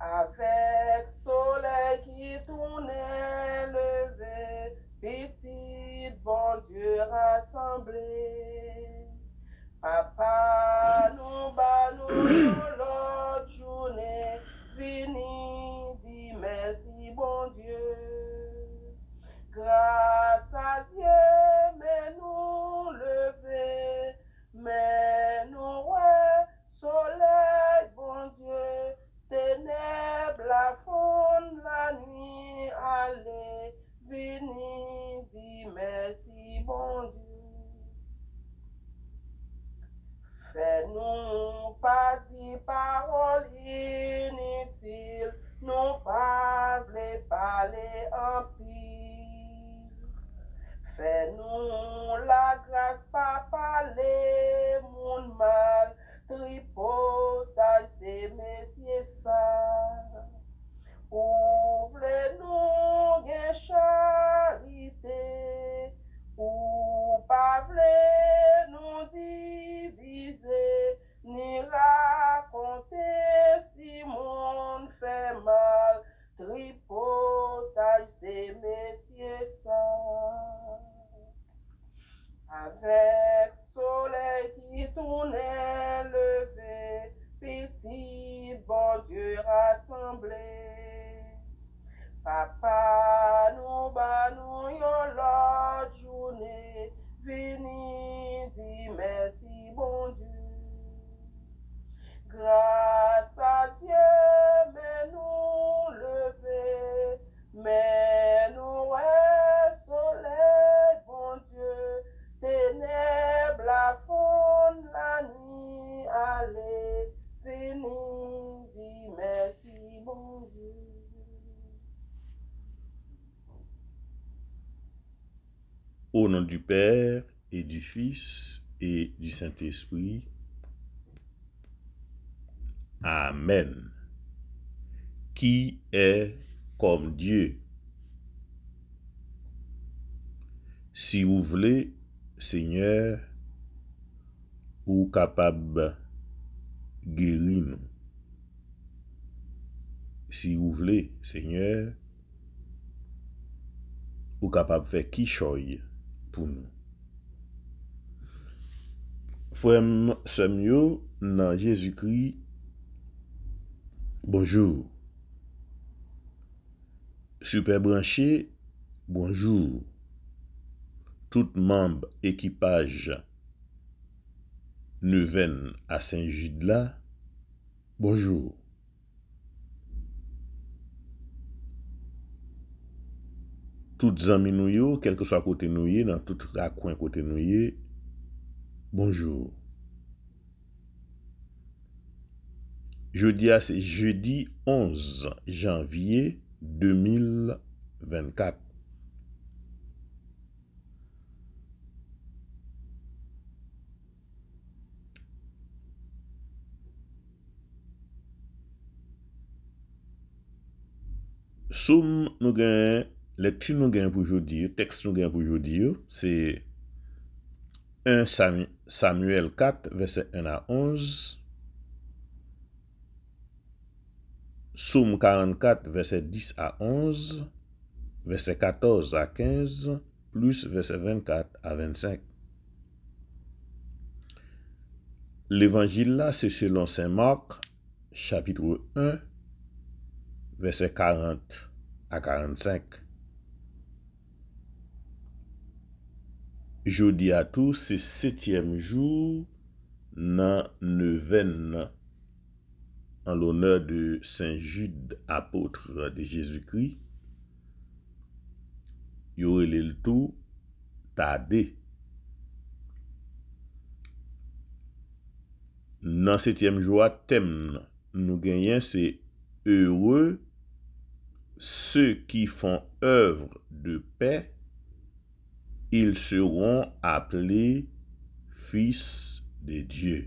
Avec soleil qui tournait levé, petit bon Dieu rassemblé. Papa nous bat nous l'autre journée, vini, dis merci bon Dieu. Grâce à Dieu. Ni di mersi bon di Fè nou pa di parol initil Nou pa vle pa le impir Fè nou la glas pa pale moun mal Tripo taj se metye sa Ouvre-nous nous gen charité, ou pa vle nou divize, ni raconter si moun fait mal, Tripotage, c'est métiers sans Avec soleil qui tourne leve, petit bon Dieu rassemblé. Papa, nous banou la la journée, vini dit merci bon Dieu. Grâce à Dieu, mais nous lever, mais nous soleil, bon Dieu, ténèbres la faune, la nuit, allez merci Au nom du Père et du Fils et du Saint-Esprit. Amen. Qui est comme Dieu? Si vous voulez, Seigneur, ou capable Si ou vle, seigneur, ou kapap fe ki choy pou nou. Fwem semyo nan Jezikri, bonjou. Super branchye, bonjou. Tout mamb ekipaj nou ven a Saint-Gide la. Bonjour Toutes amis nouyous, quel que soit kote nouyé, dans tout racon kote nouyé Bonjour Jeudi 11 janvier 2024 Soum nou gen, lekty nou gen poujou diyo, tekst nou gen poujou diyo, se 1 Samuel 4, verse 1 a 11. Soum 44, verse 10 a 11, verse 14 a 15, plus verse 24 a 25. L'Evangile la se selon Saint-Marc, chapitre 1, verse 40. A 45. Jodi a tou se setyem jou nan neven an l'onèr de Saint Jude apotre de Jésus-Christ yore li l'tou ta de. Nan setyem jou a tem nou genyen se heureux Se ki fon evre de pe, il seron aple fis de die.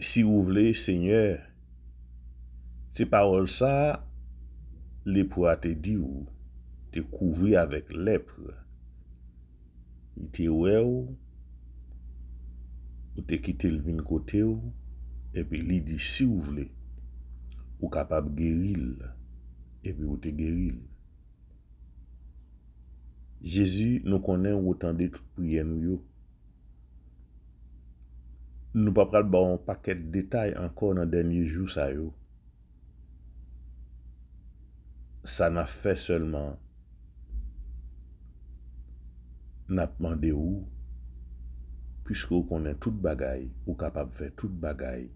Si ou vle, seigneur, se parol sa, le pou a te di ou, te kouvri avek lepre, te oue ou, ou te kite lvin kote ou, epi li di si ou vle ou kapab geril epi ou te geril Jezu nou konen ou otan de tout prien nou yo nou papral baon paket detay ankon nan denye jou sa yo sa na fe seulement napman de ou pishke ou konen tout bagay ou kapab fe tout bagay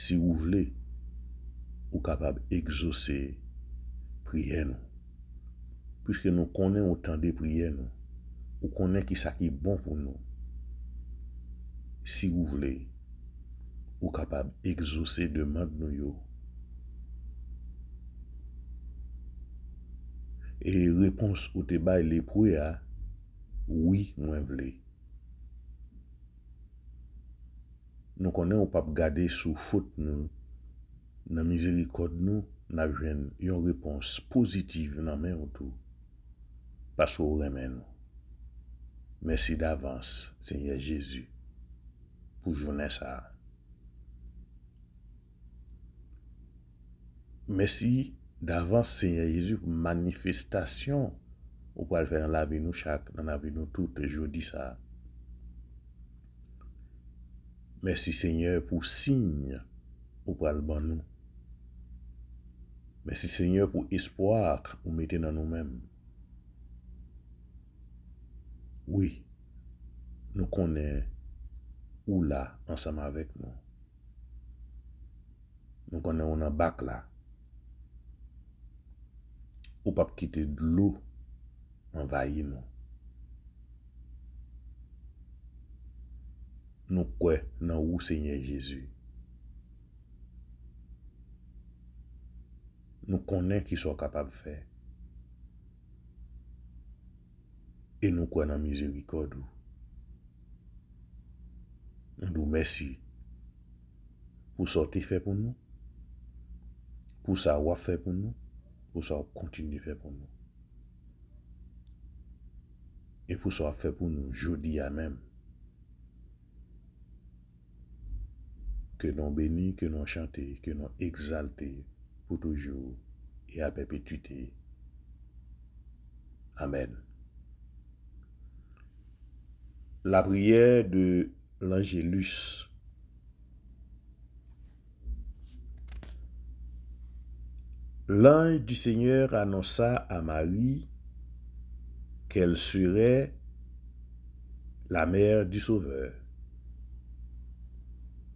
Si ou vle, ou kapab egzose priye nou. Piske nou konen o tan de priye nou, ou konen ki sa ki bon pou nou. Si ou vle, ou kapab egzose demad nou yo. E repons ou te bay le pouye a, oui mwen vle. Nou konnen ou pape gade sou fote nou, nan mizerikot nou, nan yon repons pozitiv nan men ou tou, pas wou remen nou. Mersi davans, Senye Jezu, pou jounen sa. Mersi davans, Senye Jezu, pou manifestasyon, ou pal fè nan lave nou chak, nan lave nou tou, tejou di sa. Mersi seigne pou sign pou pral ban nou. Mersi seigne pou espoak pou mette nan nou men. Oui, nou konen ou la ansanman vek nou. Nou konen ou nan bak la. Ou pap kite dlou anvayi nou. Nou kwe nan wou seigne Jezu. Nou konen ki sou kapab fe. E nou kwe nan mizi wikodu. Nou mersi. Pou sa te fe pou nou. Pou sa waf fe pou nou. Pou sa wap kontini fe pou nou. E pou sa waf fe pou nou jodi ya menm. que nous bénis, que nous chanter, que nous exalter pour toujours et à perpétuité. Amen. La prière de l'Angélus. L'ange du Seigneur annonça à Marie qu'elle serait la mère du Sauveur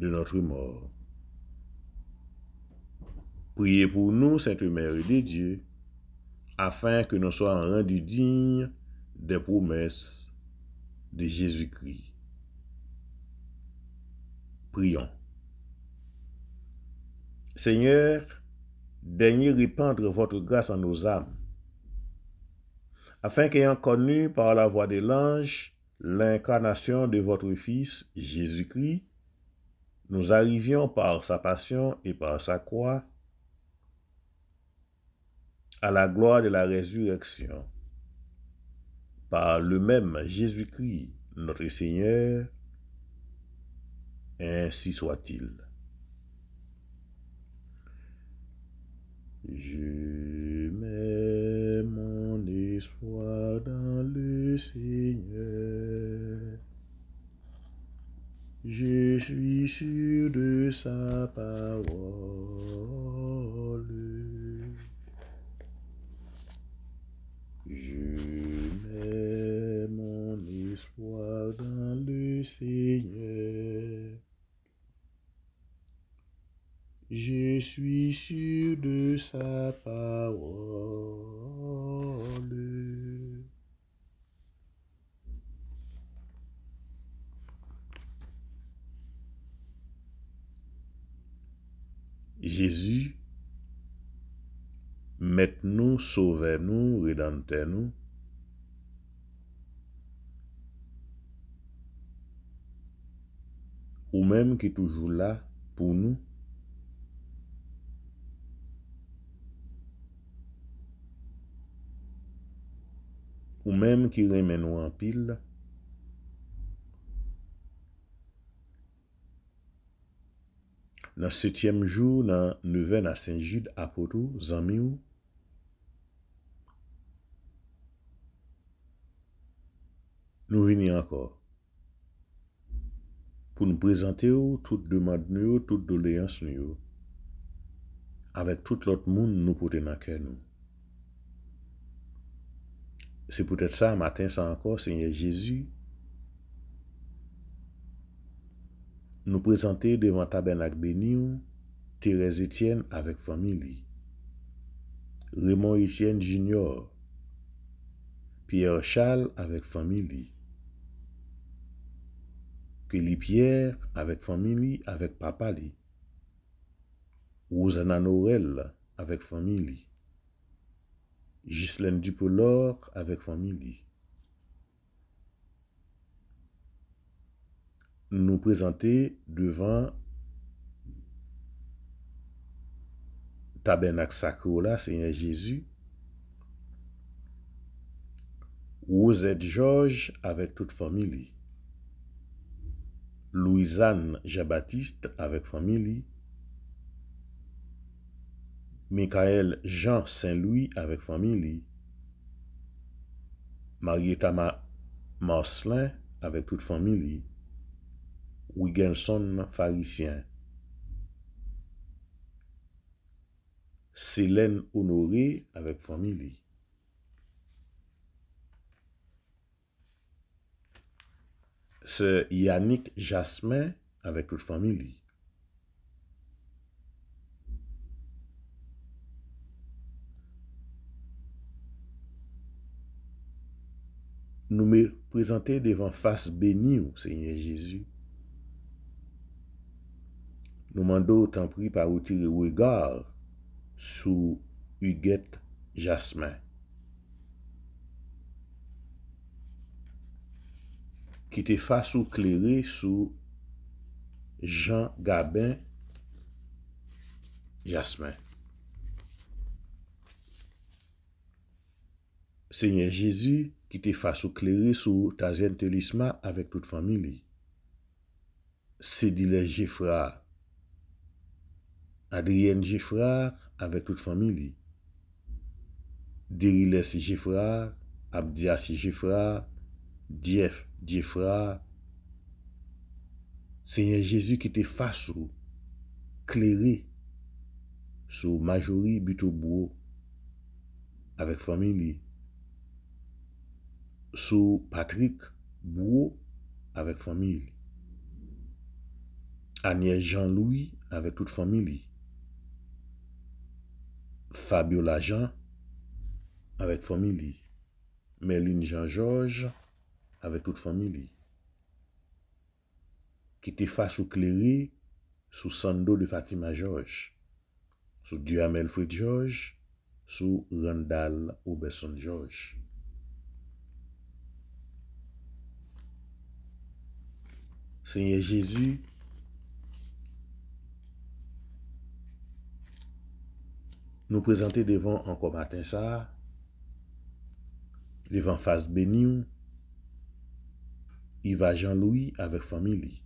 de notre mort. Priez pour nous, Sainte Mère de Dieu, afin que nous soyons rendus dignes des promesses de Jésus-Christ. Prions. Seigneur, daignez répandre votre grâce en nos âmes, afin qu'ayant connu par la voix de l'ange l'incarnation de votre Fils Jésus-Christ, nous arrivions par sa passion et par sa croix à la gloire de la résurrection. Par le même Jésus-Christ, notre Seigneur, ainsi soit-il. Je mets mon espoir dans le Seigneur. Je suis sûr de sa parole. Je mets mon espoir dans le Seigneur. Je suis sûr de sa parole. Mèt nou, sovè nou, redantè nou... Ou mèm ki toujou la pou nou... Ou mèm ki remè nou an pil... nan setyem jou, nan neve, nan Saint-Jude, apotou, zami ou, nou vini ankor. Pou nou prezante ou, tout demande nou, tout doleans nou, avè tout lot moun nou pote nan kè nou. Se pote sa, maten sa ankor, se nye Jezu, Nou prezante de Mataben Akbeniou, Terese Etienne avèk famili, Raymond Etienne Junior, Pierre Chal avèk famili, Kelly Pierre avèk famili avèk papali, Rosana Norel avèk famili, Gislaine Dupolok avèk famili, nou prezante devan Tabenak Sakrola, Seyne Jésus, Rosette George, avek tout familie, Louisanne Jabatiste, avek familie, Mikael Jean Saint-Louis, avek familie, Marietama Marslin, avek tout familie, Wigginson, Pharisien. Célène Honoré avec famille. ce Yannick Jasmin avec toute famille. Nous me présenter devant face bénie, Seigneur Jésus. Nouman do tanpri pa wotire wè e gar sou yget jasmen. Ki te fasyou kleri sou jan gaben jasmen. Senye jesu ki te fasyou kleri sou tazen telisma avèk tout familie. Se dile jifra Adrien Giffra avec tout familie. Deriles Giffra, Abdias Giffra, Dieff Giffra. Seigneur Jezu ki te faso, kleri. Sou Majori Bito Bouo avec familie. Sou Patrick Bouo avec familie. Anye Jean-Louis avec tout familie. Fabio Lajan, avèk fòmili. Merline Jean-Georges, avèk tout fòmili. Kitefa sou kleri, sou Sando de Fatima Georges. Sou Duhamel Frid Georges, sou Randall Oberson Georges. Seigne Jésus, nous présenter devant encore matin ça, devant face béniou, Yva Jean-Louis avec famille,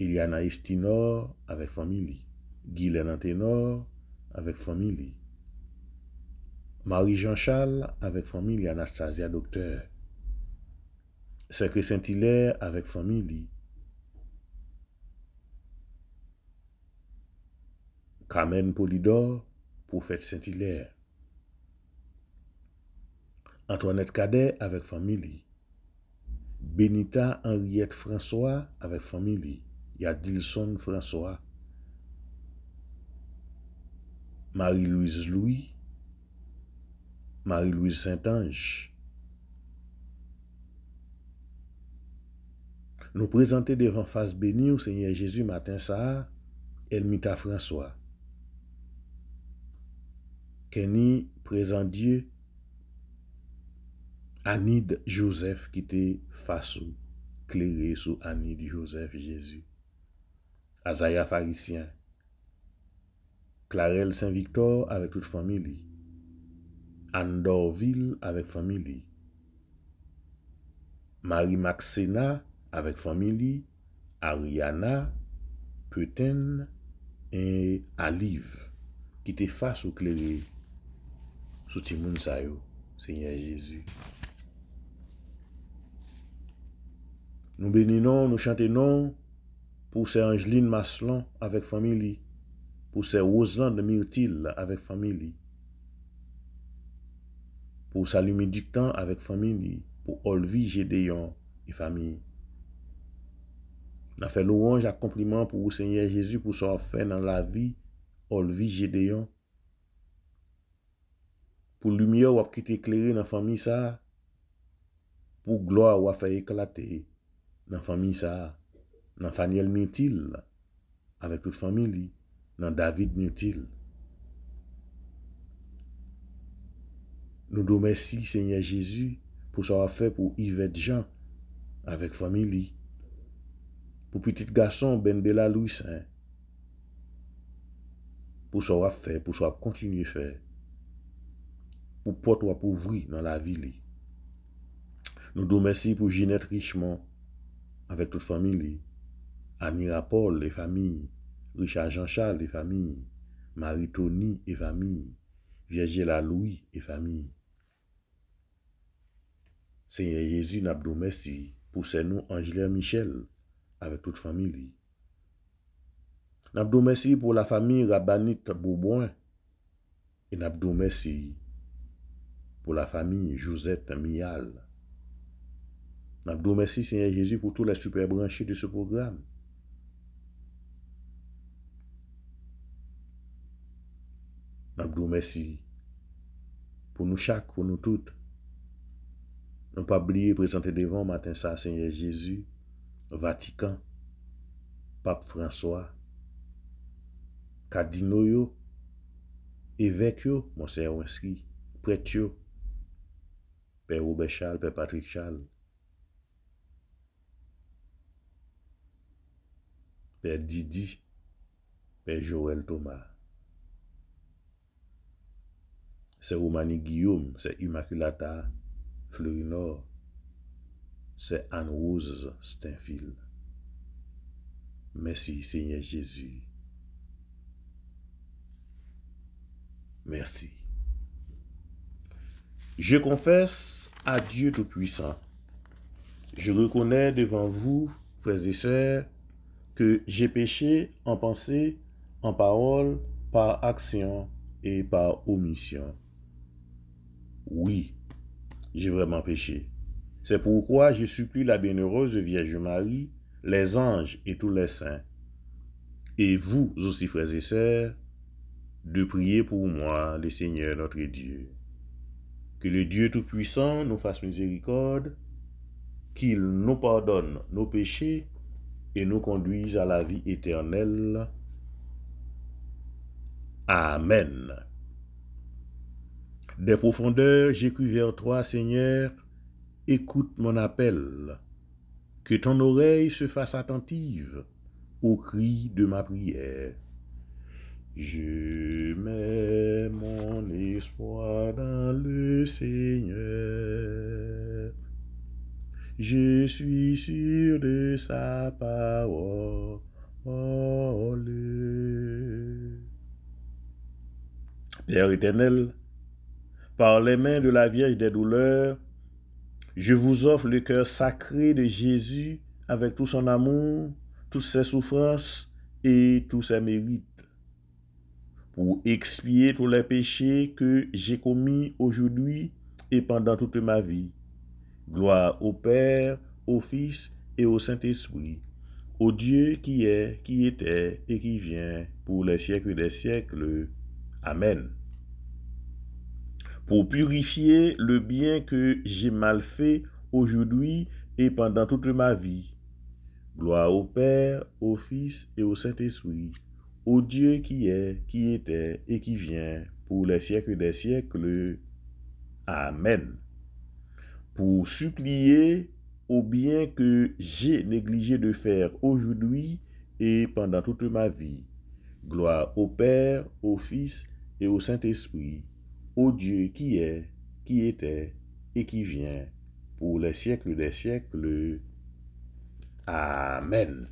Eliana Estinor avec famille, Guylaine Antenor avec famille, Marie-Jean Charles avec famille Anastasia Docteur, Sacré Saint-Hilaire avec famille, Carmen Polidor prophète Saint-Hilaire. Antoinette Cadet avec famille. Benita Henriette François avec famille. Yadilson François. Marie-Louise Louis. Marie-Louise Saint-Ange. Nous présenter devant face bénie au Seigneur Jésus matin ça, Elmita François. Kenny présent Dieu. Anid Joseph était face au clairé, sous Anid Joseph Jésus. Azaya Pharisien, Clarel Saint-Victor avec toute famille. Andorville avec famille. Marie Maxena avec famille. Ariana, Putin et Alive était face au clairé. Souti moun sa yo, Seigneur Jezu. Nou beninon, nou chanteinon, pou se Angeline Maslan avek famili, pou se Roslan Demirtil avek famili, pou sa Lumidik Tan avek famili, pou Olvi Gedeyon e fami. Na fe loranj a kompliment pou Seigneur Jezu pou se orfe nan la vi, Olvi Gedeyon, pou lumiye wap kite ekleri nan fami sa, pou gloa wap faye eklate nan fami sa, nan Fanyel Miltil, avek tout fami li, nan David Miltil. Nou do mersi, Seigneur Jezu, pou sa wap faye pou Yvette Jean, avek fami li, pou pwetite gason Ben Bella Louis Saint, pou sa wap faye, pou sa wap kontinye faye, pou pot wapouvri nan la vi li. Nou do mersi pou jinet richman avèk tout fami li. Anira Paul, le fami, Richard Jean Charles, le fami, Marie-Tony, le fami, Viergella Louis, le fami. Seigneur Yezou, nab do mersi pou se nou Angélien Michel avèk tout fami li. Nab do mersi pou la fami Rabanit Bouboin e nab do mersi pou la fami, Josette Mial. N ap do mersi, Seigneur Jezu, pou tou la superbranchi de se program. N ap do mersi, pou nou chak, pou nou tout. N ap pa bliye prezante devan matin sa, Seigneur Jezu, Vatican, Pape François, Kadino yo, Evèk yo, Monseigneur Wenski, Prêt yo, Père Robert Charles, Père Patrick Charles. Père Didi, Père Joël Thomas. C'est Romani Guillaume, c'est Immaculata Fleurinor, c'est Anne-Rose Steinfield. Merci Seigneur Jésus. Merci. Je confesse à Dieu Tout-Puissant. Je reconnais devant vous, frères et sœurs, que j'ai péché en pensée, en parole, par action et par omission. Oui, j'ai vraiment péché. C'est pourquoi je supplie la bienheureuse Vierge Marie, les anges et tous les saints, et vous aussi, frères et sœurs, de prier pour moi, le Seigneur notre Dieu. Que le Dieu Tout-Puissant nous fasse miséricorde, qu'il nous pardonne nos péchés et nous conduise à la vie éternelle. Amen. Des profondeurs, j'écris vers toi, Seigneur, écoute mon appel. Que ton oreille se fasse attentive au cri de ma prière. Je mets mon espoir dans le Seigneur. Je suis sûr de sa parole. Oh, Père éternel, par les mains de la Vierge des douleurs, je vous offre le cœur sacré de Jésus avec tout son amour, toutes ses souffrances et tous ses mérites pour expier tous les péchés que j'ai commis aujourd'hui et pendant toute ma vie. Gloire au Père, au Fils et au Saint-Esprit, au Dieu qui est, qui était et qui vient pour les siècles des siècles. Amen. Pour purifier le bien que j'ai mal fait aujourd'hui et pendant toute ma vie. Gloire au Père, au Fils et au Saint-Esprit au Dieu qui est, qui était et qui vient pour les siècles des siècles. Amen. Pour supplier au bien que j'ai négligé de faire aujourd'hui et pendant toute ma vie. Gloire au Père, au Fils et au Saint-Esprit, au Dieu qui est, qui était et qui vient, pour les siècles des siècles. Amen.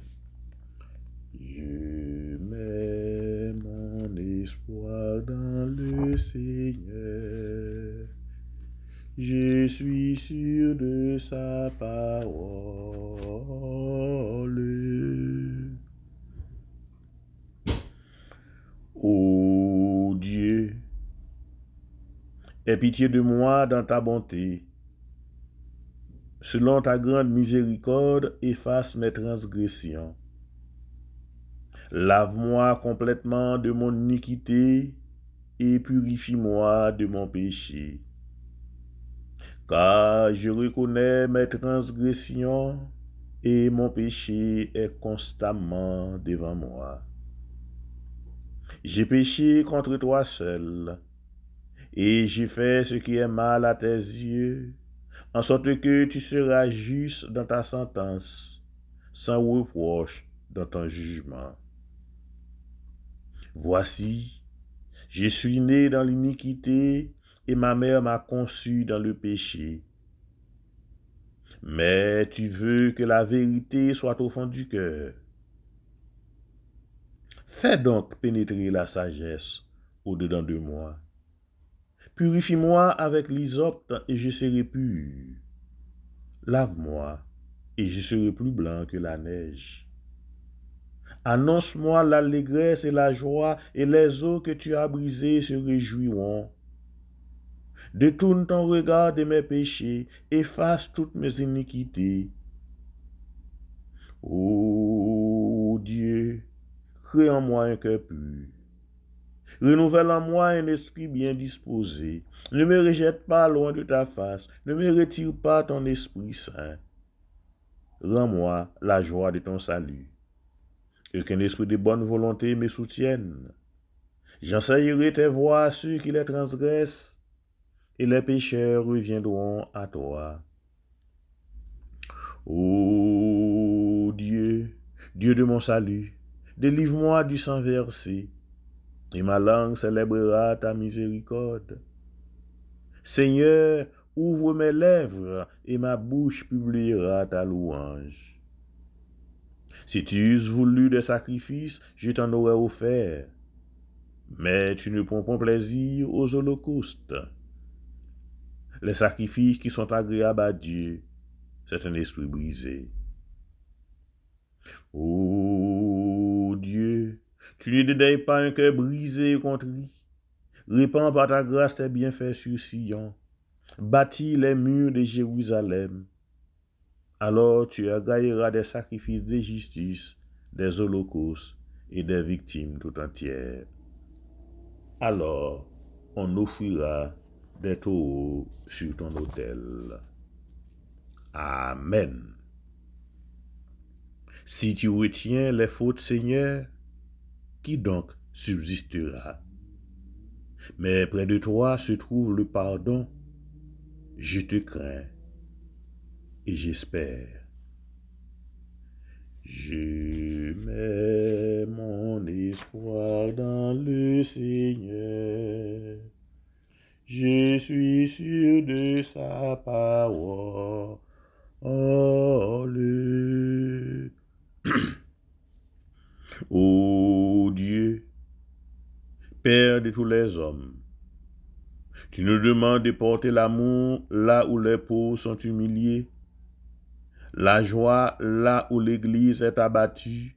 Je mets mon espoir dans le Seigneur. Je suis sûr de sa parole. Ô oh Dieu, aie pitié de moi dans ta bonté. Selon ta grande miséricorde, efface mes transgressions. Lave-moi complètement de mon iniquité et purifie-moi de mon péché. Car je reconnais mes transgressions et mon péché est constamment devant moi. J'ai péché contre toi seul, et j'ai fait ce qui est mal à tes yeux, en sorte que tu seras juste dans ta sentence, sans reproche dans ton jugement. Voici, je suis né dans l'iniquité et ma mère m'a conçu dans le péché. Mais tu veux que la vérité soit au fond du cœur. Fais donc pénétrer la sagesse au-dedans de moi. Purifie-moi avec l'isopte et je serai pur. Lave-moi et je serai plus blanc que la neige. Annonce-moi l'allégresse et la joie, et les eaux que tu as brisées se réjouiront. Détourne ton regard de mes péchés, efface toutes mes iniquités. Ô Dieu, crée en moi un cœur pur. Renouvelle en moi un esprit bien disposé. Ne me rejette pas loin de ta face. Ne me retire pas ton esprit saint. Rends-moi la joie de ton salut et qu'un esprit de bonne volonté me soutienne. J'enseignerai tes voix à ceux qui les transgressent, et les pécheurs reviendront à toi. Ô Dieu, Dieu de mon salut, délivre-moi du sang versé, et ma langue célébrera ta miséricorde. Seigneur, ouvre mes lèvres, et ma bouche publiera ta louange. Si tu eusses voulu des sacrifices, je t'en aurais offert. Mais tu ne prends pas plaisir aux holocaustes. Les sacrifices qui sont agréables à Dieu, c'est un esprit brisé. Ô oh Dieu, tu ne dédailles pas un cœur brisé et contrit. Répands par ta grâce tes bienfaits sur Sion. Bâtis les murs de Jérusalem. Alors tu agailleras des sacrifices de justice, des holocaustes et des victimes tout entières. Alors on offrira des taureaux sur ton autel. Amen. Si tu retiens les fautes, Seigneur, qui donc subsistera? Mais près de toi se trouve le pardon. Je te crains et j'espère. Je mets mon espoir dans le Seigneur. Je suis sûr de sa parole. Oh, Dieu, Père de tous les hommes, tu nous demandes de porter l'amour là où les pauvres sont humiliés la joie là où l'Église est abattue.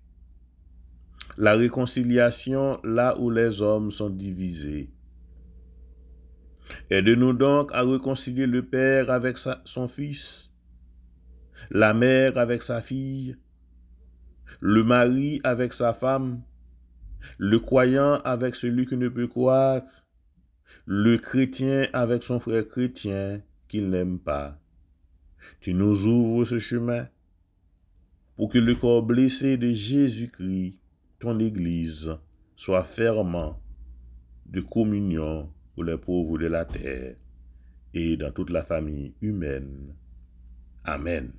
La réconciliation là où les hommes sont divisés. aidez nous donc à réconcilier le Père avec son Fils, la mère avec sa fille, le mari avec sa femme, le croyant avec celui qui ne peut croire, le chrétien avec son frère chrétien qu'il n'aime pas tu nous ouvres ce chemin pour que le corps blessé de Jésus-Christ, ton Église, soit fermant de communion pour les pauvres de la terre et dans toute la famille humaine. Amen.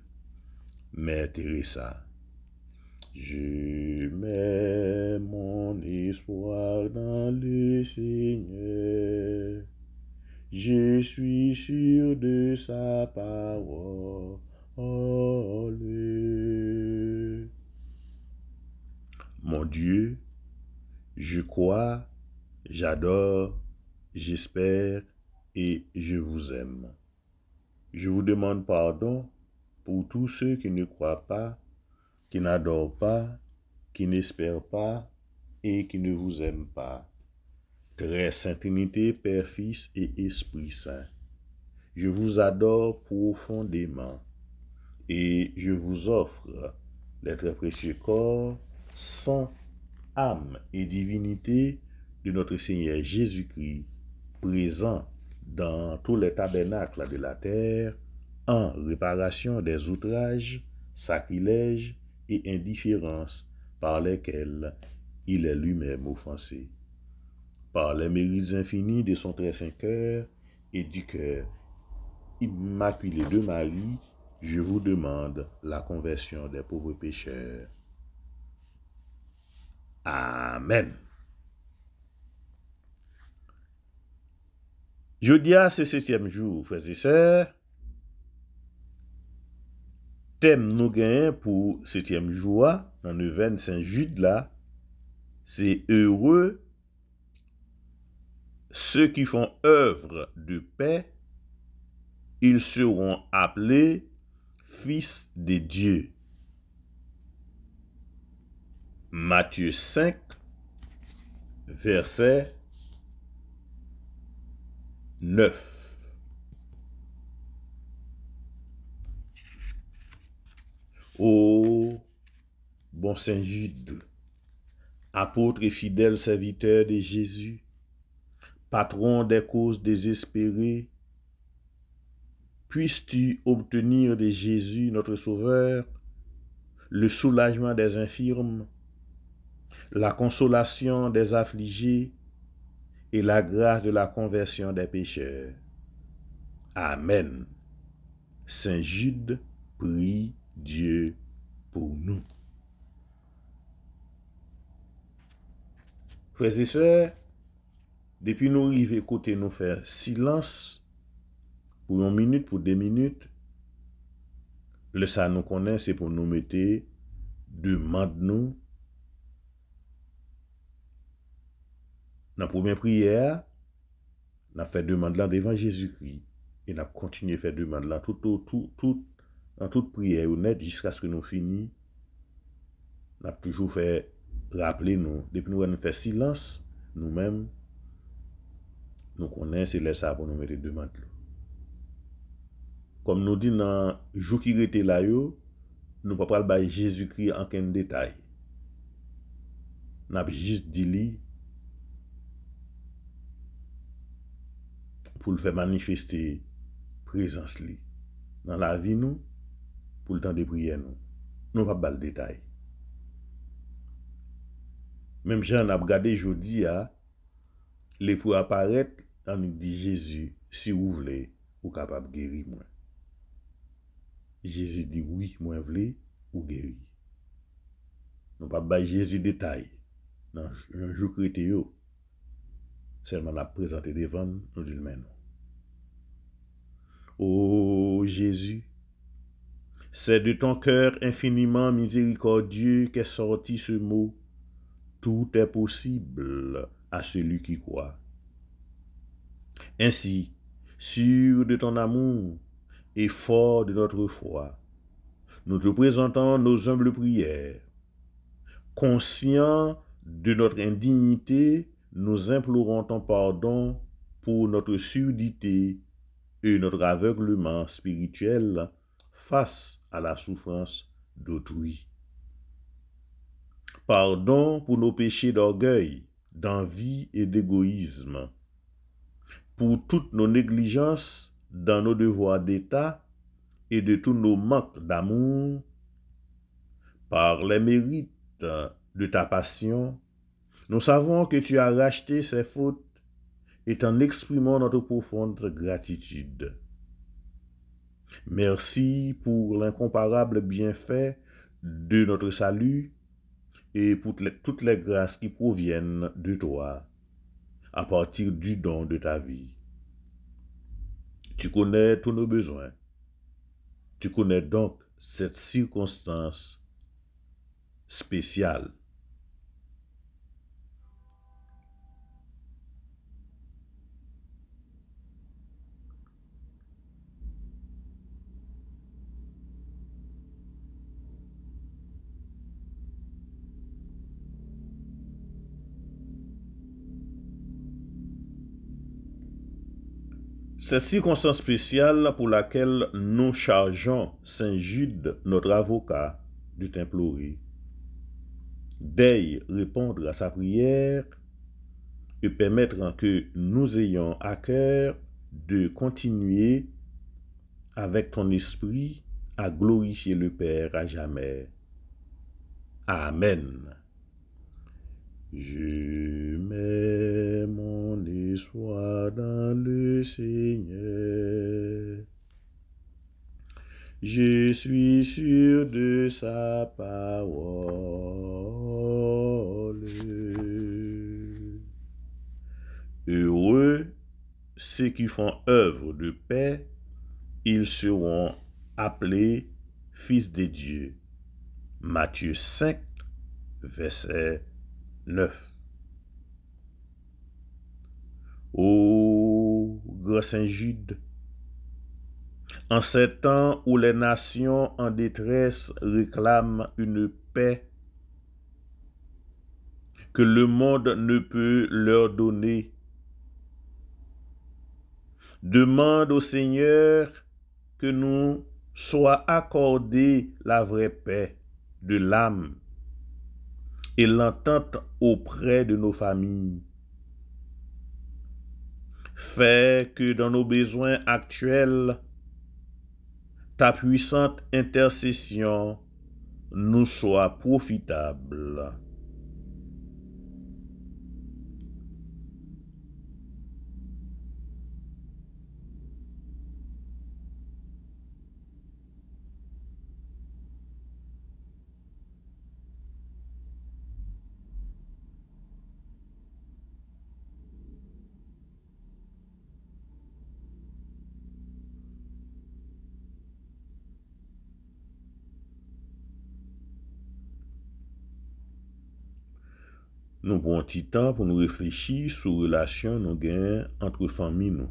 Mère Teresa, je mets mon espoir dans le Seigneur. Je suis sûr de sa parole. Mon Dieu, je crois, j'adore, j'espère et je vous aime. Je vous demande pardon pour tous ceux qui ne croient pas, qui n'adorent pas, qui n'espèrent pas et qui ne vous aiment pas. Très Sainte Trinité, Père, Fils et Esprit Saint, je vous adore profondément et je vous offre les très précieux corps, sang, âme et divinité de notre Seigneur Jésus-Christ, présent dans tous les tabernacles de la terre, en réparation des outrages, sacrilèges et indifférences par lesquels il est lui-même offensé par les mérites infinies de son très saint cœur et du cœur immaculé de Marie, je vous demande la conversion des pauvres pécheurs. Amen. Jeudi à ce septième jour, frères et sœurs, thème nous gains pour septième joie dans le saint Jude là, c'est heureux ceux qui font œuvre de paix, ils seront appelés fils de Dieu. Matthieu 5, verset 9. Ô bon Saint Jude, apôtre et fidèle serviteur de Jésus, patron des causes désespérées, puisses-tu obtenir de Jésus, notre Sauveur, le soulagement des infirmes, la consolation des affligés et la grâce de la conversion des pécheurs. Amen. Saint Jude prie Dieu pour nous. Frères et sœurs, Depi nou rive kote nou fè silans, pou yon minute, pou de minute, le sa nou konen, se pou nou mette, demande nou. Nan pou mè priè, nan fè demande la devan Jezoukri, e nan kontinye fè demande la, tout, tout, tout, nan tout priè ou net, jiska se nou fini, nan poujou fè rappele nou. Depi nou wè nou fè silans, nou mèm, Nou konen se lè sa pou nou mète dèmant lò. Kom nou di nan jou ki gète lè yo, nou pa pral baye Jésus-Kri anken detay. Nap jist di li, pou l fè manifestè prezans li. Nan la vi nou, pou l tan de priè nou. Nou pa bal detay. Mem jè nan ap gade jodi ya, lè pou aparet, Dan nou di Jezu, si ou vle, ou kapab geri mwen. Jezu di, oui, mwen vle, ou geri. Nou pap baye Jezu detay, nan jou krete yo. Selman ap prezante devan, nou di lmen nou. Non. O oh, Jezu, se de ton kœr infiniment mizirikodye ke sorti se mou, tout è possible a selu ki kwa. Ainsi, sûr de ton amour et fort de notre foi, nous te présentons nos humbles prières. Conscients de notre indignité, nous implorons ton pardon pour notre surdité et notre aveuglement spirituel face à la souffrance d'autrui. Pardon pour nos péchés d'orgueil, d'envie et d'égoïsme pour toutes nos négligences dans nos devoirs d'État et de tous nos manques d'amour, par les mérites de ta passion, nous savons que tu as racheté ces fautes et en exprimant notre profonde gratitude. Merci pour l'incomparable bienfait de notre salut et pour toutes les grâces qui proviennent de toi à partir du don de ta vie. Tu connais tous nos besoins. Tu connais donc cette circonstance spéciale Cette circonstance spéciale pour laquelle nous chargeons Saint Jude, notre avocat, de t'implorer. d'aille répondre à sa prière et permettre que nous ayons à cœur de continuer avec ton esprit à glorifier le Père à jamais. Amen. Je mets mon espoir dans le Seigneur. Je suis sûr de sa parole. Heureux ceux qui font œuvre de paix, ils seront appelés fils de Dieu. Matthieu 5, verset 9. Ô Gros Saint-Jude, en ces temps où les nations en détresse réclament une paix que le monde ne peut leur donner, demande au Seigneur que nous soit accordés la vraie paix de l'âme et l'entente auprès de nos familles. fait que dans nos besoins actuels, ta puissante intercession nous soit profitable. Nou pou an ti tan pou nou reflechi sou relasyon nou gen entre fami nou,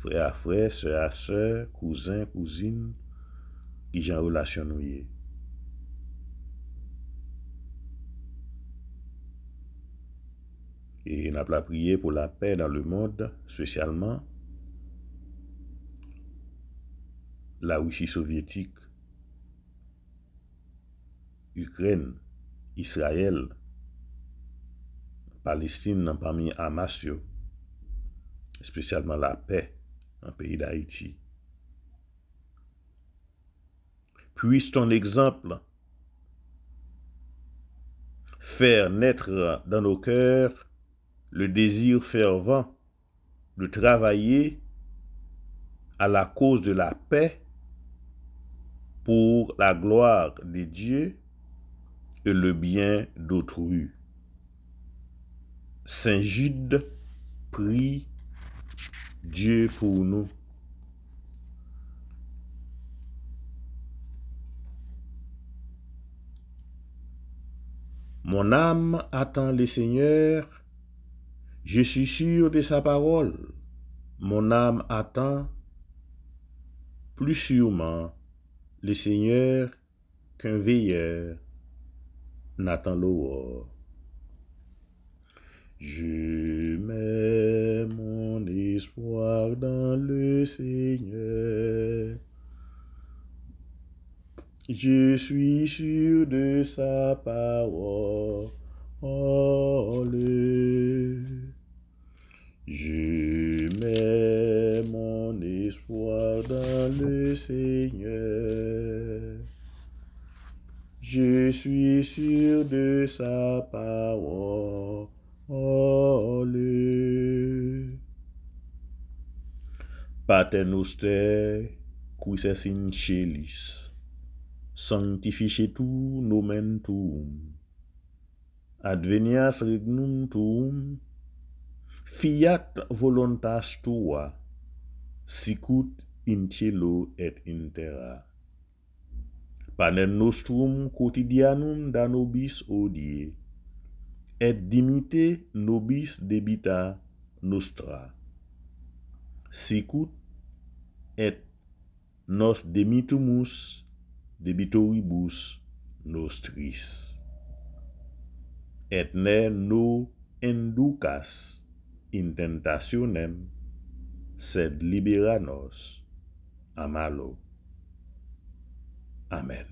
fre a fre, se a se, kouzen, kouzin, ki jan relasyon nou ye. E napla priye pou la pey nan le mod, sosyalman, la ou si sovyetik, Ukren, Israel, Palestine parmi pami Hamas spécialement la paix un pays d'Haïti Puisse ton exemple faire naître dans nos cœurs le désir fervent de travailler à la cause de la paix pour la gloire des dieux et le bien d'autrui. Saint Jude prie Dieu pour nous. Mon âme attend le Seigneur, je suis sûr de sa parole. Mon âme attend plus sûrement le Seigneur qu'un veilleur n'attend l'aurore. Je mets mon espoir dans le Seigneur. Je suis sûr de sa parole. Oh, Je mets mon espoir dans le Seigneur. Je suis sûr de sa parole. Ale Pate nostre kuise sin chelis Santifishe tou nomen toum Advenyas regnum toum Fiyat volontas touwa Sikut in chelo et in terra Pane nostrum kotidianum danobis odye et dimite nobis debita noustra, sikut et nos demitoumous debitoribous noustris, et ne nou endoukas intentasyonem, sed liberanos amalo. Amen.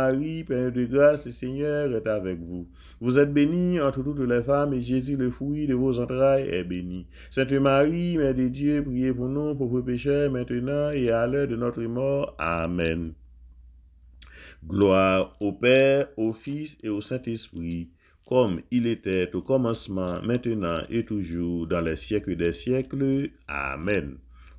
Marie, pleine de grâce, le Seigneur est avec vous. Vous êtes bénie entre toutes les femmes, et Jésus, le fruit de vos entrailles, est béni. Sainte Marie, Mère de Dieu, priez pour nous, pauvres pécheurs, maintenant et à l'heure de notre mort. Amen. Gloire au Père, au Fils et au Saint-Esprit, comme il était au commencement, maintenant et toujours, dans les siècles des siècles. Amen.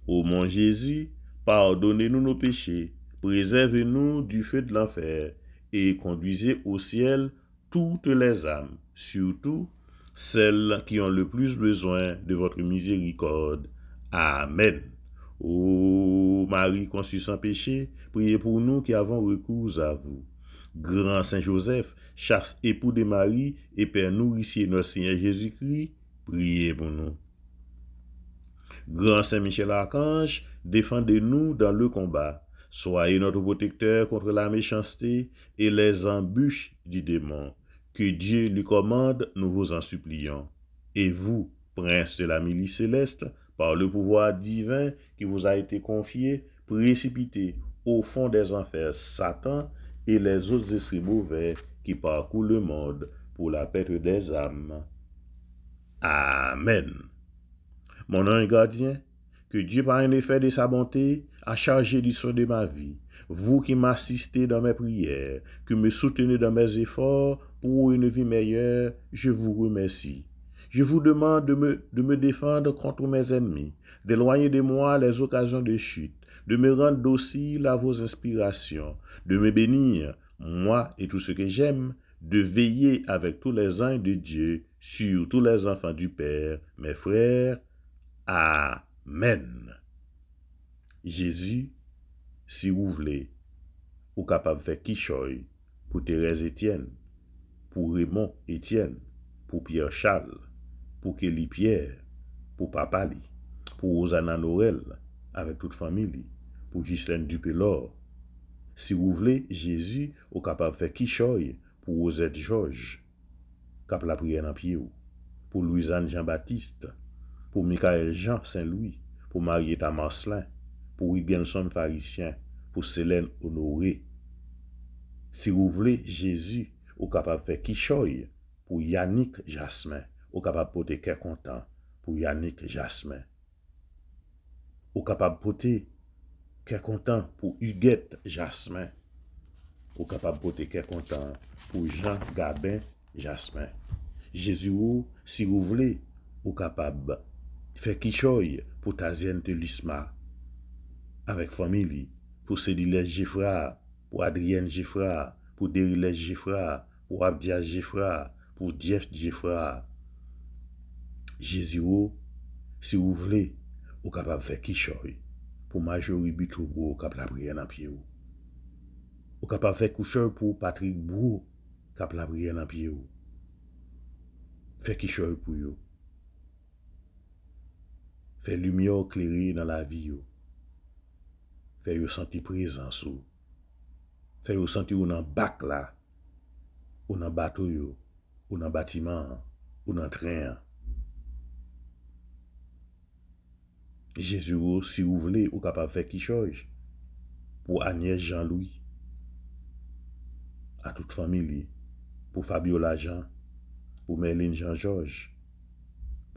Ô mon Jésus, pardonnez-nous nos péchés préservez nous du feu de l'enfer et conduisez au ciel toutes les âmes, surtout celles qui ont le plus besoin de votre miséricorde. Amen. Ô Marie conçue sans péché, priez pour nous qui avons recours à vous. Grand Saint Joseph, chasse époux de Marie et Père nourricier notre Seigneur Jésus-Christ, priez pour nous. Grand Saint Michel Archange, défendez-nous dans le combat Soyez notre protecteur contre la méchanceté et les embûches du démon. Que Dieu lui commande, nous vous en supplions. Et vous, prince de la milice céleste, par le pouvoir divin qui vous a été confié, précipitez au fond des enfers Satan et les autres esprits mauvais qui parcourent le monde pour la perte des âmes. Amen. Mon ange gardien, que Dieu par un effet de sa bonté à charger soin de ma vie, vous qui m'assistez dans mes prières, qui me soutenez dans mes efforts pour une vie meilleure, je vous remercie. Je vous demande de me, de me défendre contre mes ennemis, d'éloigner de moi les occasions de chute, de me rendre docile à vos inspirations, de me bénir, moi et tout ce que j'aime, de veiller avec tous les anges de Dieu sur tous les enfants du Père, mes frères. Amen. Jezu, si ou vle, ou kapav fe kishoy pou Terese Etienne, pou Raymond Etienne, pou Pierre Charles, pou Kelly Pierre, pou Papa Li, pou Ozan Anorel, avèk tout famili, pou Ghislaine Dupé-Lorre. Si ou vle, Jezu, ou kapav fe kishoy pou Ozet George, kap la prien anpiyou, pou Louis-Anne Jean-Baptiste, pou Michael Jean Saint-Louis, pou Marietta Marcelin. pou i benson farisyen, pou selen onore. Si rou vle, Jezu ou kapab fe kishoy, pou Yannick Jasmin, ou kapab pote ke kontan, pou Yannick Jasmin. Ou kapab pote ke kontan, pou Huguette Jasmin. Ou kapab pote ke kontan, pou Jean Gabin Jasmin. Jezu ou, si rou vle, ou kapab fe kishoy, pou Tazen Telisma Jasmin. avèk famili, pou Sediles Jifra, pou Adrien Jifra, pou Deriles Jifra, pou Abdias Jifra, pou Jeff Jifra. Jezi ou, si ou vle, ou kapap fè kishoy, pou Majori Bito Bo, kap la prien apye ou. Ou kapap fè kushoy pou Patrick Bo, kap la prien apye ou. Fè kishoy pou yo. Fè lumiò kleri nan la vi yo. Fè yon santi prezansou. Fè yon santi ou nan bak la. Ou nan batou yo. Ou nan batiman. Ou nan treyan. Jezu yo si ou vle ou kapav fè kishoj. Po Agnès Jean-Louis. A tout familie. Po Fabiola Jean. Po Merlin Jean-Georges.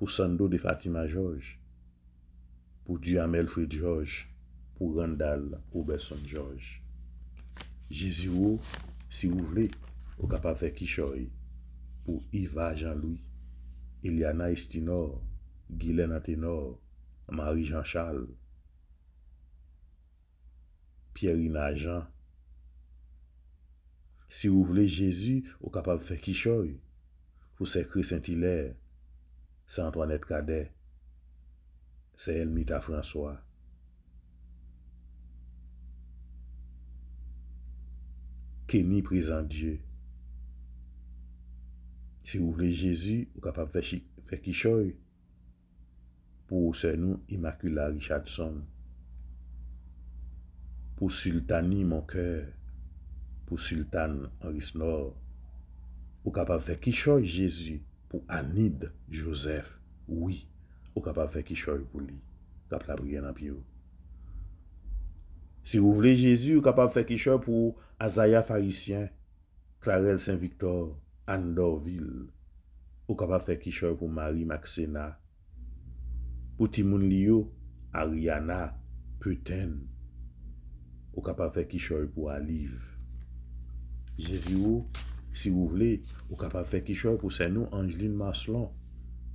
Po Sandou de Fatima Georges. Po Duhamel Fred Georges. pou Randall Robertson George. Jeziwo, si wou vle, wou kapav fe kishoy, pou Iva Jean-Louis, Eliana Estinor, Guilaine Antenor, Marie Jean-Charles, Pierre Inagent. Si wou vle, Jezi wou kapav fe kishoy, pou Sekre Saint-Hilaire, Sant-Antoine Edgade, Seyel Mita François, ke ni prezant Diyo. Si ou vle Jezu, ou kapap fe kishoy pou ou se nou Immacula Richardson. Pou sultan ni moun kèr, pou sultan Anis Nor. Ou kapap fe kishoy Jezu pou Anid Joseph. Ou kapap fe kishoy pou li. Kapap la prien ap yo. Si ou vle Jezu, ou kapap fe kishoy pou ou Azaya Farisyen Klarel Saint-Victor Andorville Ou kapap fèk kishoy pou Marie Maxena Poutimoun Lyo Ariana Peuten Ou kapap fèk kishoy pou Alive Jeviou Si wou vle, ou kapap fèk kishoy pou sè nou Angeline Marcelon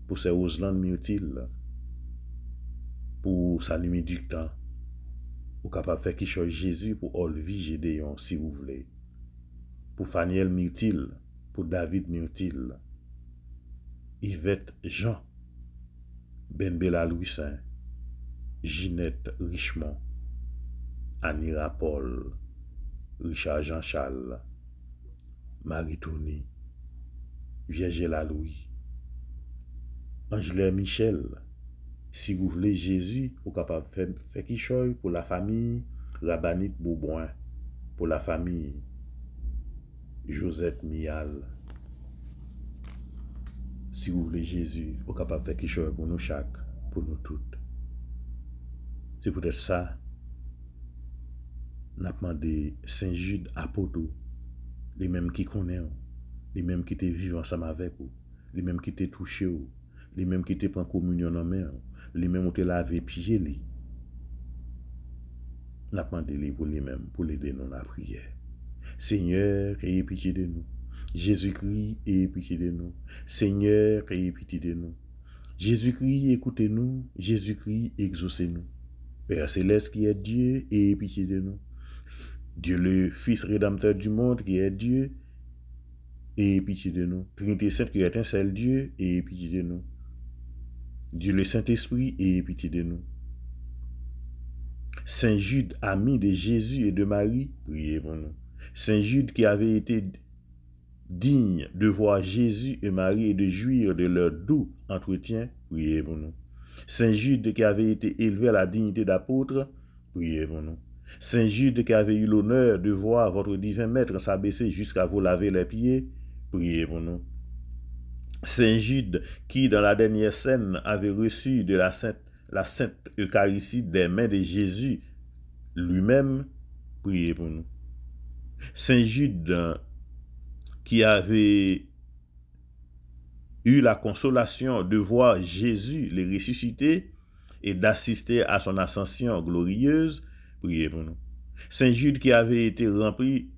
Pou sè Roseland Mutil Pou Salim Edictan Ou kapap fek ki choy Jezu pou olvi jede yon si wou vle. Pou Fanyel Myrtil. Pou David Myrtil. Yvette Jean. Benbe Laloui Saint. Ginette Richemont. Anira Paul. Richard Jean Chal. Marie Tourny. Vierge Laloui. Angélien Michel. Si gouvle Jezu, ou kapav fekishoy pou la fami Rabanit Bouboin, pou la fami Josette Mial. Si gouvle Jezu, ou kapav fekishoy pou nou chak, pou nou tout. Se pou det sa, napman de Saint Jude Apoto, li mem ki kone an, li mem ki te vivan sam avek ou, li mem ki te touche ou, li mem ki te pan komunyon anmen an, les mêmes ont été lavés piye li. Nap les pour pou li pour pou li la prière Seigneur, keye pitié de nous. Jésus-Christ, ayez pitié de nous. Seigneur, ayez pitié de nous. Jésus-Christ, écoutez-nous. Jésus-Christ, exaucez-nous. Père céleste qui est Dieu, ayez pitié de nous. Dieu le Fils rédempteur du monde qui est Dieu, ayez pitié de nous. Trinité sainte qui est un seul Dieu, ayez pitié de nous. Dieu le Saint-Esprit, et pitié de nous. Saint Jude, ami de Jésus et de Marie, priez pour nous. Saint Jude qui avait été digne de voir Jésus et Marie et de jouir de leur doux entretien, priez pour nous. Saint Jude qui avait été élevé à la dignité d'apôtre, priez pour nous. Saint Jude qui avait eu l'honneur de voir votre divin maître s'abaisser jusqu'à vous laver les pieds, priez pour nous. Saint Jude, qui dans la dernière scène avait reçu de la Sainte, la Sainte Eucharistie des mains de Jésus lui-même, priez pour nous. Saint Jude, qui avait eu la consolation de voir Jésus les ressusciter et d'assister à son ascension glorieuse, priez pour nous. Saint Jude qui avait été rempli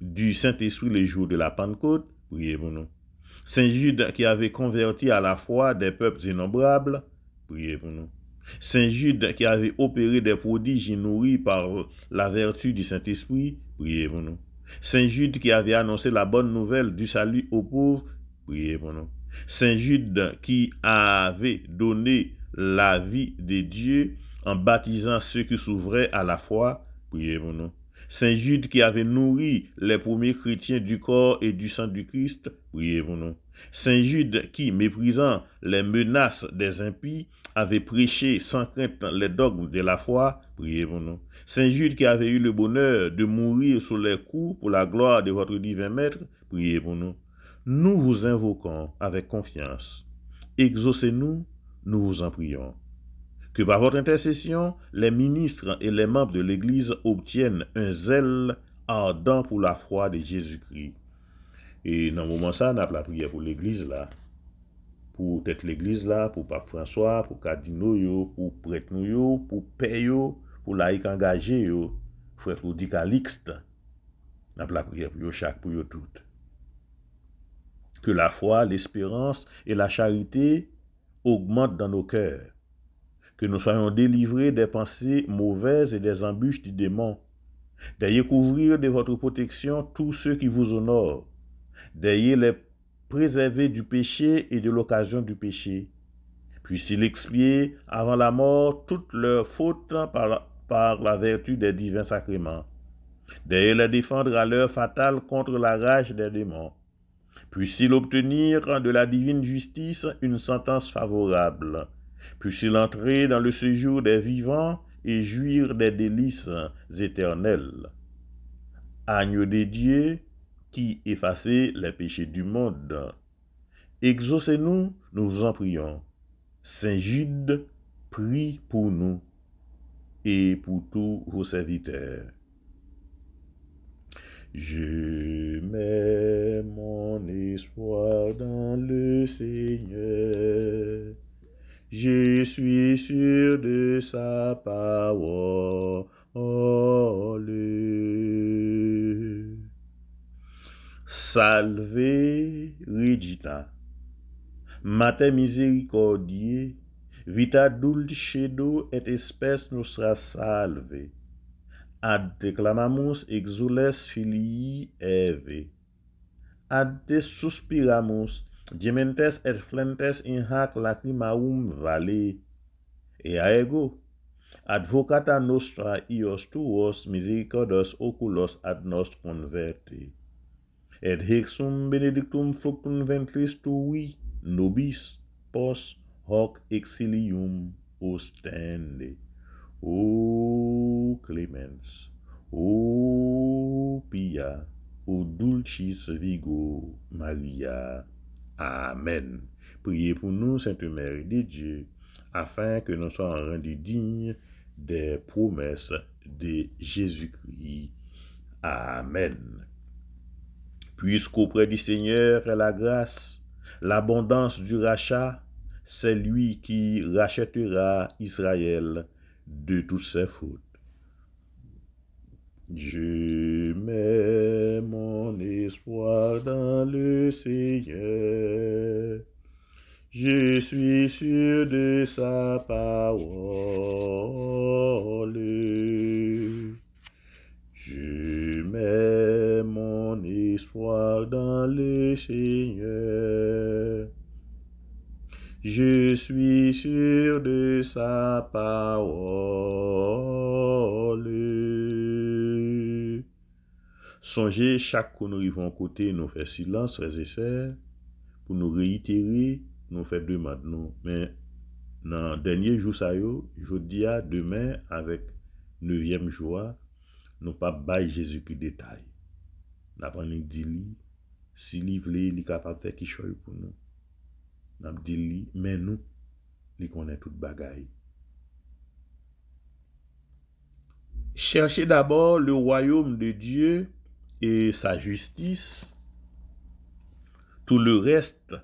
du Saint-Esprit les jours de la Pentecôte, priez pour nous. Saint Jude qui avait converti à la foi des peuples innombrables, priez pour nous. Saint Jude qui avait opéré des prodiges nourris par la vertu du Saint-Esprit, priez pour nous. Saint Jude qui avait annoncé la bonne nouvelle du salut aux pauvres, priez pour nous. Saint Jude qui avait donné la vie de Dieu en baptisant ceux qui s'ouvraient à la foi, priez pour nous. Saint Jude qui avait nourri les premiers chrétiens du corps et du sang du Christ, priez pour nous. Saint Jude qui, méprisant les menaces des impies, avait prêché sans crainte les dogmes de la foi, priez pour nous. Saint Jude qui avait eu le bonheur de mourir sous les coups pour la gloire de votre divin Maître, priez pour nous. Nous vous invoquons avec confiance. Exaucez-nous, nous vous en prions. ke pa vot intersesyon, le ministre e le mamp de l'Eglise obtienn un zel ardant pou la fwa de Jezikri. E nan mouman sa, nan ap la priye pou l'Eglise la, pou tèt l'Eglise la, pou pape François, pou kadino yo, pou pretnou yo, pou peyo, pou laik angaje yo, fwèk l'oudikalikst, nan ap la priye pou yo chak, pou yo tout. Ke la fwa, l'espérans, e la charité augmente dan nou kèr. que nous soyons délivrés des pensées mauvaises et des embûches du démon. D'ailleurs, couvrir de votre protection tous ceux qui vous honorent. D'ayez les préserver du péché et de l'occasion du péché. Puissent-ils expier avant la mort toutes leurs fautes par la, vertu des divins sacrements. D'ailleurs, les défendre à l'heure fatale contre la rage des démons. Puissent-ils obtenir de la divine justice une sentence favorable puisse-il entrer dans le séjour des vivants et jouir des délices éternelles. Agneau des dieux, qui effacez les péchés du monde. Exaucez-nous, nous vous en prions. Saint Jude, prie pour nous et pour tous vos serviteurs. Je mets mon espoir dans le Seigneur. Je souye souye de sa pawo ole. Salve, rejita. Mate mizerikordye, vita doul chedo et espes nou sra salve. Ad deklamamons egzoules fili evi. Ad de sospiramons Dimentes et flentes in hac lacrimaum vale. Ea ego, advocata nostra ios tuos misericordos oculos ad nos converte. Et hic sum benedictum fructum ventris tui nobis pos hoc exilium ostende. O clemens, o pia, o dulcis vigo Maria. Amen. Priez pour nous, Sainte Mère de Dieu, afin que nous soyons rendus dignes des promesses de Jésus-Christ. Amen. Puisqu'auprès du Seigneur est la grâce, l'abondance du rachat, c'est lui qui rachètera Israël de toutes ses fautes. Je mets mon espoir dans le Seigneur. Je suis sûr de sa parole. Je mets mon espoir dans le Seigneur. Je suis sûr de sa parole. Sonje chak kon nou ivo an kote, nou fe silans, reze ser, pou nou reiteri, nou fe de mad nou. Men nan denye jou sayo, jodi a, demen, avek 9e jwa, nou pa baye Jezu ki detay. Napan li di li, si li vle, li kapap fe ki choy pou nou. Napan di li, men nou, li konen tout bagay. Cherche d'abor le wayoum de Diyo. et sa justice, tout le reste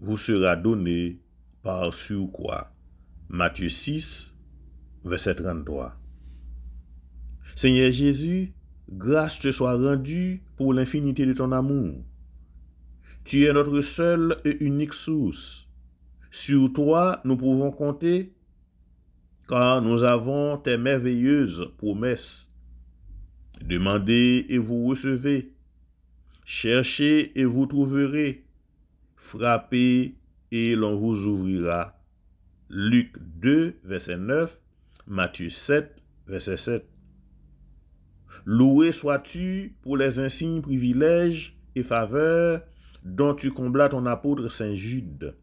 vous sera donné par quoi Matthieu 6, verset 33. Seigneur Jésus, grâce te soit rendue pour l'infinité de ton amour. Tu es notre seule et unique source. Sur toi, nous pouvons compter, car nous avons tes merveilleuses promesses Demandez et vous recevez. Cherchez et vous trouverez. Frappez et l'on vous ouvrira. Luc 2, verset 9, Matthieu 7, verset 7. Loué sois-tu pour les insignes privilèges et faveurs dont tu comblas ton apôtre Saint Jude.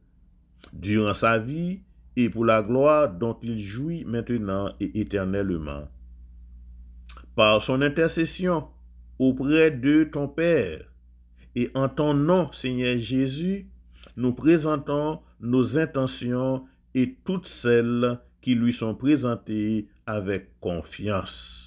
Durant sa vie, et pour la gloire dont il jouit maintenant et éternellement par son intercession auprès de ton Père. Et en ton nom, Seigneur Jésus, nous présentons nos intentions et toutes celles qui lui sont présentées avec confiance.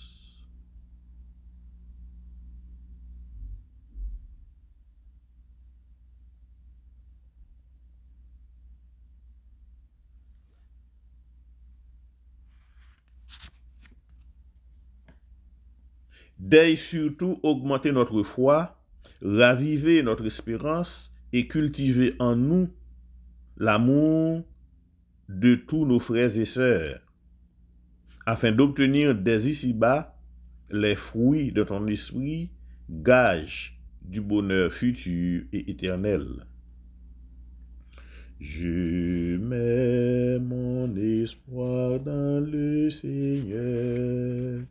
D'ailleurs, surtout augmenter notre foi, raviver notre espérance et cultiver en nous l'amour de tous nos frères et sœurs, afin d'obtenir dès ici-bas les fruits de ton esprit, gage du bonheur futur et éternel. Je mets mon espoir dans le Seigneur.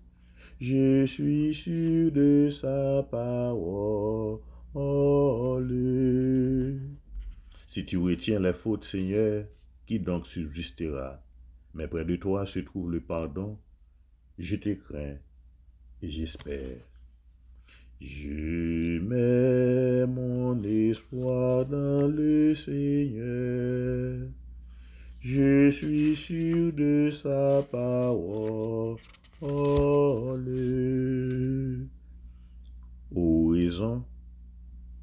Je suis sûr de sa parole. Si tu retiens la faute, Seigneur, qui donc subsistera Mais près de toi se trouve le pardon. Je te crains et j'espère. Je mets mon espoir dans le Seigneur. Je suis sûr de sa parole ô raison,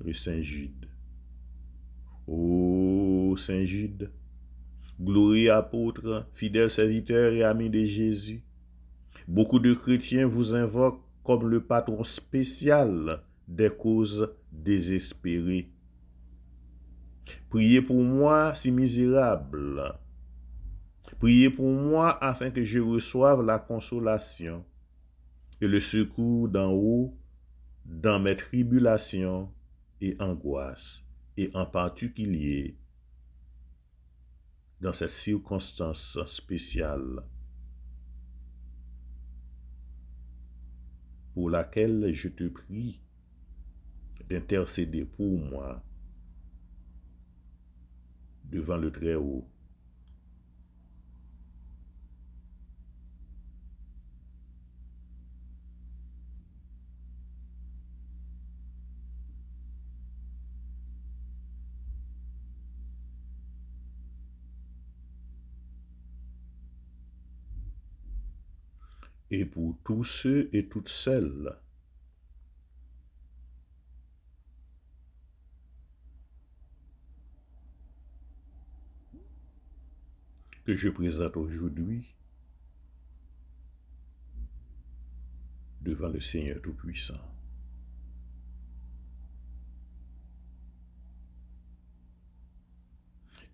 le Saint Jude. Ô Saint Jude, glorieux apôtre, fidèle serviteur et ami de Jésus, beaucoup de chrétiens vous invoquent comme le patron spécial des causes désespérées. Priez pour moi si misérable. Priez pour moi afin que je reçoive la consolation et le secours d'en haut dans mes tribulations et angoisses, et en particulier dans cette circonstance spéciale pour laquelle je te prie d'intercéder pour moi devant le Très-Haut. et pour tous ceux et toutes celles que je présente aujourd'hui devant le Seigneur Tout-Puissant.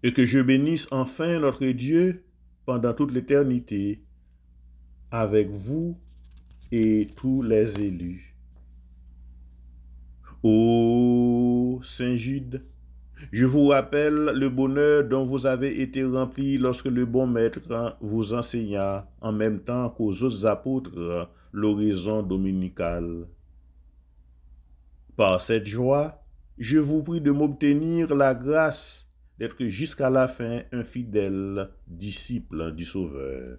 Et que je bénisse enfin notre Dieu pendant toute l'éternité avec vous et tous les élus. Ô Saint Jude, je vous rappelle le bonheur dont vous avez été rempli lorsque le bon maître vous enseigna en même temps qu'aux autres apôtres l'horizon dominical. Par cette joie, je vous prie de m'obtenir la grâce d'être jusqu'à la fin un fidèle disciple du Sauveur.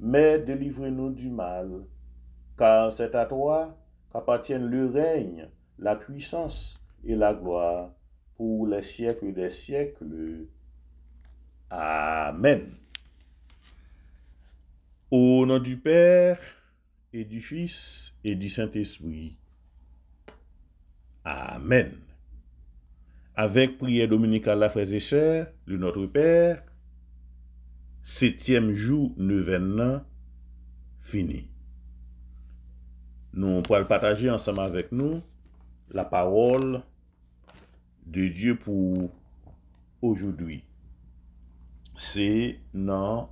mais délivrez-nous du mal, car c'est à toi qu'appartiennent le règne, la puissance et la gloire pour les siècles des siècles. Amen. Au nom du Père et du Fils et du Saint-Esprit. Amen. Avec prière dominicale, la frères et le Notre Père, Sétièm jou, neven nan, fini. Nou, pou al pataje ansèm avèk nou, la parol de Diyo pou oujou dwi. Se nan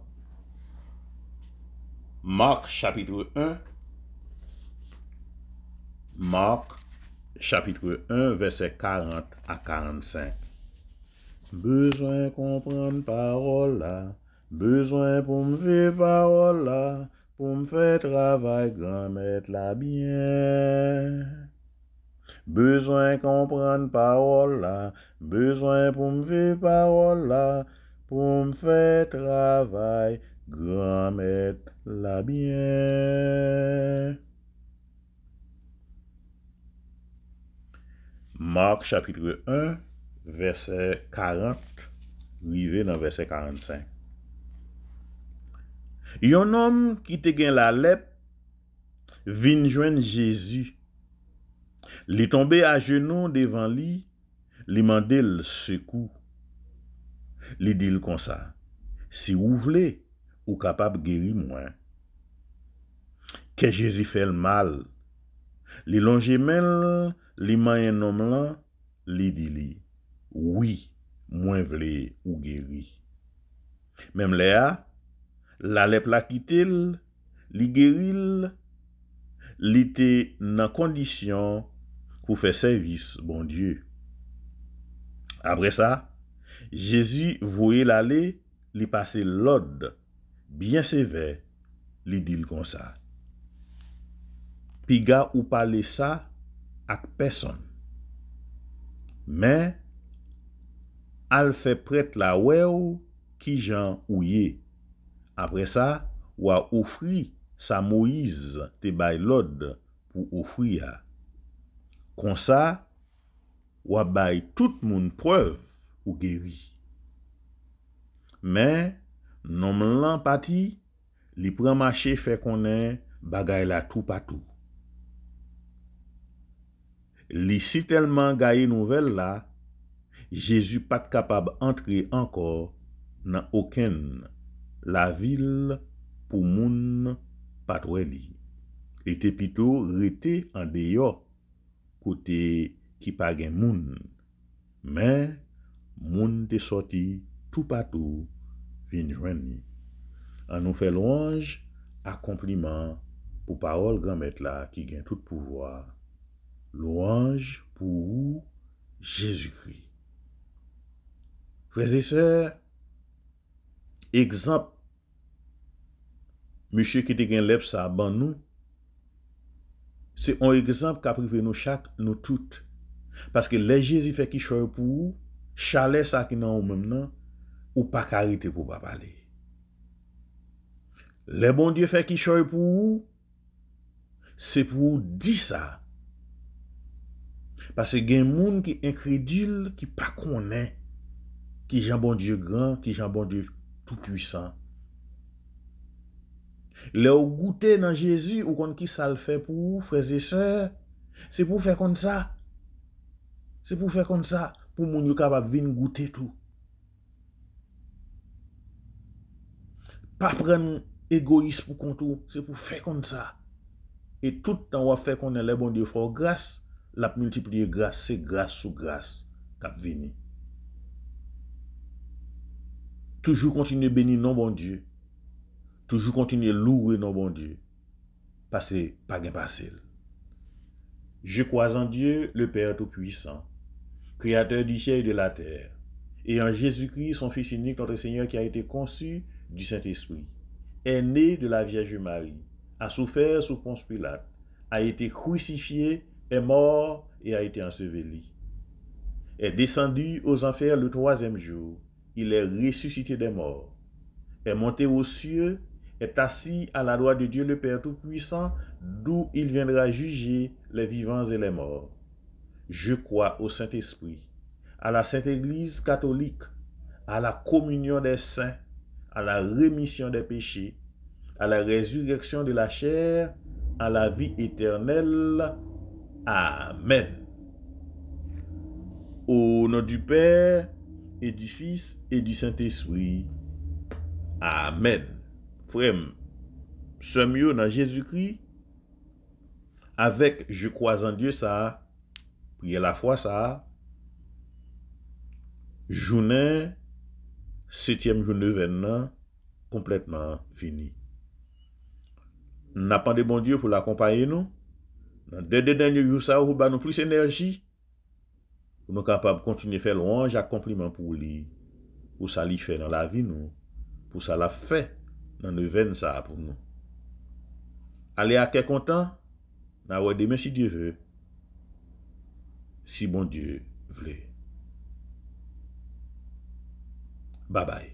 Mark chapitre 1, versè 40 a 45. Beswen kompran parol la. Besoin pour me faire parole là, pour me faire travail grand mettre la bien. Besoin comprendre parole là, besoin pour me faire parole là, pour me faire travail grand mettre la bien. Marc chapitre 1, verset 40, rivé dans verset 45. Yon nom ki te gen la lep, vin jwen Jezu. Li tombe a jenon devan li, li mandel sekou. Li dil konsa, si ou vle ou kapab geri mwen. Ke Jezu fel mal, li lonje men li mayen nom lan, li dili, oui, mwen vle ou geri. Mem le a, La lep la kitil, li geril, li te nan kondisyon pou fe sevis, bon dieu. Abre sa, Jezu vouye la le, li pase lod, bien seve, li dil kon sa. Piga ou pale sa ak peson. Men, al fe pret la wew ki jan ouye. apre sa, wak ofri sa Moiz te bay lod pou ofri ya. Kon sa, wak bay tout moun prev ou geri. Men, nom lan pati, li prema chefe konen bagay la tou patou. Li si telman gaye nouvel la, Jezu pat kapab antre ankor nan oken nan. la vil pou moun patweli. E te pito rete an deyo kote ki pa gen moun. Men, moun te soti tou patou vinjwen ni. An nou fe louange akompliman pou paol gamet la ki gen tout pouvoar. Louange pou Jésus-Christ. Fese se, ekzamp Mishè ki te gen lep sa ban nou, se on ekzamp ka prive nou chak nou tout. Paske le jezi fek ki choy pou ou, chale sa ki nan ou mem nan, ou pa karite pou ba pale. Le bon die fek ki choy pou ou, se pou ou di sa. Paske gen moun ki inkredil, ki pa konen, ki jan bon die gran, ki jan bon die tout puisan. Lè ou goutè nan Jésus ou kon ki sal fè pou fè zè sè Se pou fè konn sa Se pou fè konn sa pou moun yo kap ap vin goutè tou Pa pren nou egoïs pou kontou Se pou fè konn sa E tout an wap fè konnen lè bon dieu fò Gras, lap multiplié gras, se gras sou gras Kap vini Toujou kontine bini nan bon dieu Toujours continuer louer nos bon Dieu, Passer pas un passé... Je crois en Dieu... le Père Tout-Puissant, Créateur du ciel et de la terre, et en Jésus-Christ, son Fils unique, notre Seigneur, qui a été conçu du Saint-Esprit, est né de la Vierge Marie, a souffert sous Ponce Pilate, a été crucifié, est mort et a été enseveli. Est descendu aux enfers le troisième jour. Il est ressuscité des morts. Est monté aux cieux est assis à la droite de Dieu le Père Tout-Puissant, d'où il viendra juger les vivants et les morts. Je crois au Saint-Esprit, à la Sainte Église catholique, à la communion des saints, à la rémission des péchés, à la résurrection de la chair, à la vie éternelle. Amen. Au nom du Père et du Fils et du Saint-Esprit. Amen. frem semyo nan Jezoukri avek je kwa zan die sa pou ye la fwa sa jounen setyem jounen ven nan kompletman fini nan apande bon die pou l'akompanye nou nan dede denye yousa ou ba nou plus enerji pou nou kapab kontine fè lou anja kompliment pou li pou sa li fè nan la vi nou pou sa la fè nan nou ven sa apoun nou. Ale a ke kontan, nan wè di men si Diyo vle. Si bon Diyo vle. Ba bay.